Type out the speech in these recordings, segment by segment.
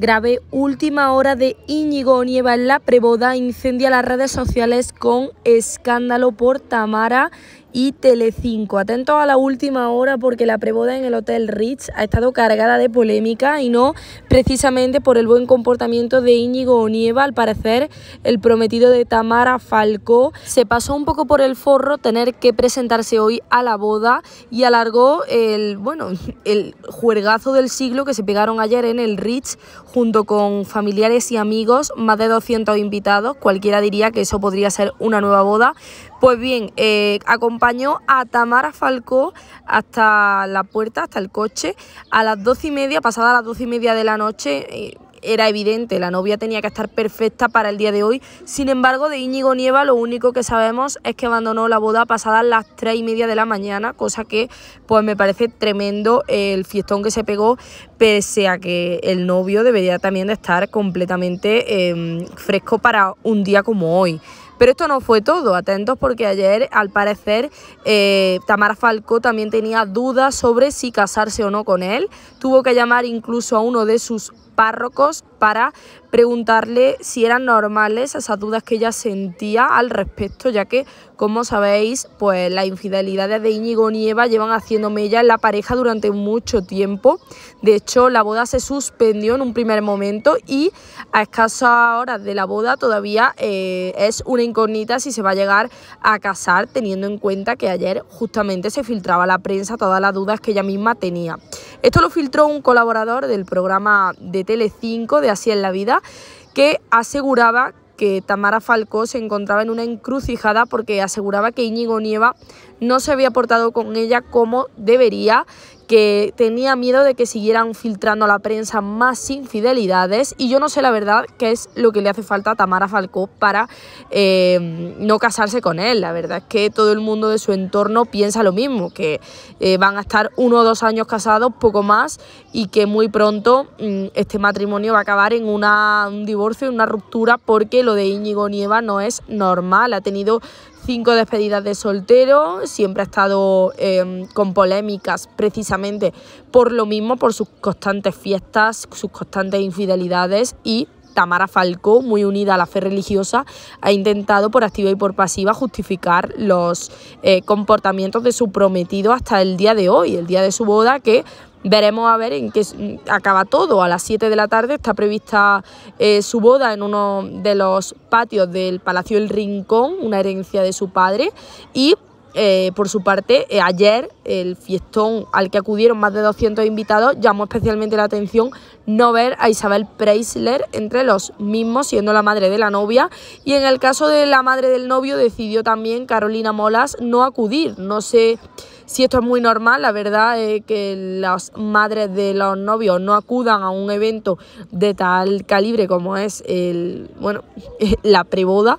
Grave última hora de Íñigo Nieva en la preboda incendia las redes sociales con escándalo por Tamara y Telecinco. Atentos a la última hora porque la preboda en el Hotel Ritz ha estado cargada de polémica y no precisamente por el buen comportamiento de Íñigo Onieva. Al parecer, el prometido de Tamara Falcó se pasó un poco por el forro tener que presentarse hoy a la boda y alargó el, bueno, el juergazo del siglo que se pegaron ayer en el Ritz junto con familiares y amigos, más de 200 invitados. Cualquiera diría que eso podría ser una nueva boda. Pues bien, eh, a Tamara Falcó hasta la puerta, hasta el coche, a las doce y media, pasada las doce y media de la noche. Eh, era evidente, la novia tenía que estar perfecta para el día de hoy. Sin embargo, de Íñigo Nieva lo único que sabemos es que abandonó la boda pasadas las tres y media de la mañana, cosa que pues me parece tremendo el fiestón que se pegó, pese a que el novio debería también de estar completamente em, fresco para un día como hoy. Pero esto no fue todo, atentos porque ayer al parecer eh, Tamar Falco también tenía dudas sobre si casarse o no con él. Tuvo que llamar incluso a uno de sus párrocos para preguntarle si eran normales esas dudas que ella sentía al respecto, ya que, como sabéis, pues las infidelidades de Íñigo Nieva llevan haciéndome ella en la pareja durante mucho tiempo. De hecho, la boda se suspendió en un primer momento y a escasas horas de la boda todavía eh, es una incógnita si se va a llegar a casar, teniendo en cuenta que ayer justamente se filtraba a la prensa todas las dudas que ella misma tenía. Esto lo filtró un colaborador del programa de Telecinco de Así en la vida que aseguraba que Tamara Falcó se encontraba en una encrucijada porque aseguraba que Íñigo Nieva no se había portado con ella como debería, que tenía miedo de que siguieran filtrando a la prensa más infidelidades y yo no sé la verdad qué es lo que le hace falta a Tamara Falcó para eh, no casarse con él. La verdad es que todo el mundo de su entorno piensa lo mismo, que eh, van a estar uno o dos años casados, poco más, y que muy pronto mm, este matrimonio va a acabar en un divorcio, en una ruptura, porque lo de Íñigo Nieva no es normal. Ha tenido cinco despedidas de soltero, siempre ha estado em, con polémicas precisamente por lo mismo, por sus constantes fiestas, sus constantes infidelidades y Tamara Falcó, muy unida a la fe religiosa, ha intentado por activa y por pasiva justificar los eh, comportamientos de su prometido hasta el día de hoy, el día de su boda, que veremos a ver en qué acaba todo. A las 7 de la tarde está prevista eh, su boda en uno de los patios del Palacio El Rincón, una herencia de su padre, y eh, por su parte, eh, ayer el fiestón al que acudieron más de 200 invitados llamó especialmente la atención no ver a Isabel Preisler entre los mismos, siendo la madre de la novia. Y en el caso de la madre del novio, decidió también Carolina Molas no acudir. No sé si esto es muy normal, la verdad es que las madres de los novios no acudan a un evento de tal calibre como es el, bueno, la preboda.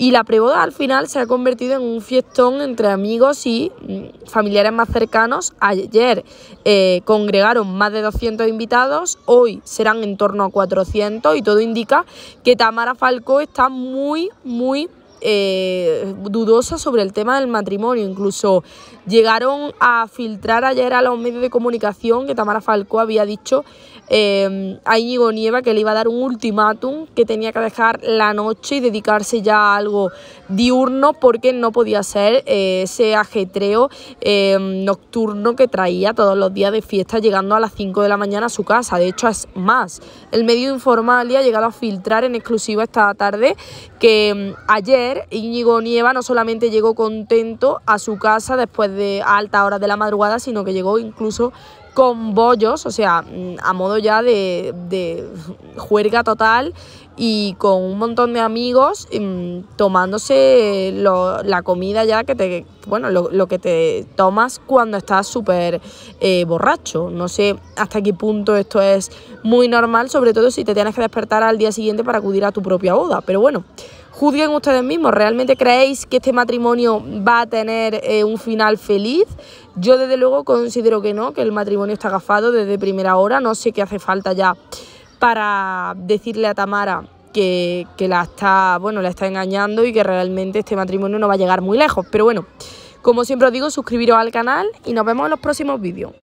Y la preboda al final se ha convertido en un fiestón entre amigos y mm, familiares más cercanos. Ayer eh, congregaron más de 200 invitados, hoy serán en torno a 400 y todo indica que Tamara Falcó está muy, muy eh, dudosa sobre el tema del matrimonio. Incluso Llegaron a filtrar ayer a los medios de comunicación que Tamara Falcó había dicho em, a Íñigo Nieva que le iba a dar un ultimátum, que tenía que dejar la noche y dedicarse ya a algo diurno porque no podía ser eh, ese ajetreo em, nocturno que traía todos los días de fiesta llegando a las 5 de la mañana a su casa. De hecho, es más, el medio informal Informalia ha llegado a filtrar en exclusiva esta tarde que em, ayer Íñigo Nieva no solamente llegó contento a su casa después de de alta hora de la madrugada, sino que llegó incluso con bollos, o sea, mm, a modo ya de, de juerga total y con un montón de amigos em, tomándose la comida ya que te, bueno, lo, que te tomas cuando estás súper eh, borracho. No sé hasta qué punto esto es muy normal, sobre todo si te tienes que despertar al día siguiente para acudir a tu propia boda. Pero bueno, juzguen ustedes mismos, ¿realmente creéis que este matrimonio va a tener eh, un final feliz? Yo desde luego considero que no, que el matrimonio está agafado desde primera hora, no sé qué hace falta ya para decirle a Tamara que, la está, bueno, la está engañando y que realmente este matrimonio no va a llegar muy lejos. Pero bueno, como siempre os digo, suscribiros al canal y nos vemos en los próximos vídeos.